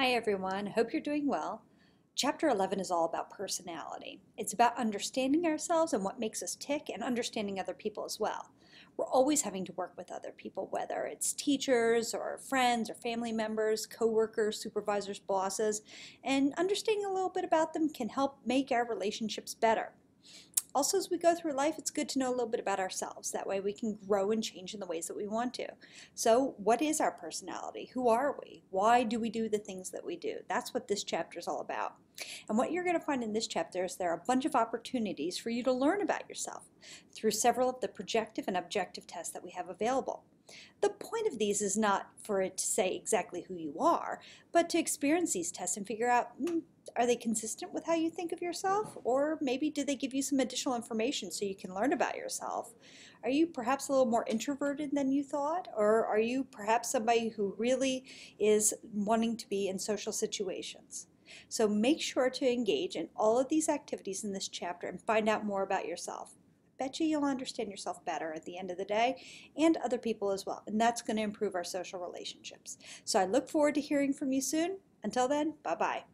Hi everyone, hope you're doing well. Chapter 11 is all about personality. It's about understanding ourselves and what makes us tick and understanding other people as well. We're always having to work with other people, whether it's teachers or friends or family members, coworkers, supervisors, bosses, and understanding a little bit about them can help make our relationships better. Also, as we go through life, it's good to know a little bit about ourselves. That way we can grow and change in the ways that we want to. So what is our personality? Who are we? Why do we do the things that we do? That's what this chapter is all about. And what you're going to find in this chapter is there are a bunch of opportunities for you to learn about yourself through several of the projective and objective tests that we have available. The point of these is not for it to say exactly who you are, but to experience these tests and figure out, mm, are they consistent with how you think of yourself? Or maybe do they give you some additional information so you can learn about yourself? Are you perhaps a little more introverted than you thought? Or are you perhaps somebody who really is wanting to be in social situations? So make sure to engage in all of these activities in this chapter and find out more about yourself. bet you you'll understand yourself better at the end of the day and other people as well. And that's going to improve our social relationships. So I look forward to hearing from you soon. Until then, bye-bye.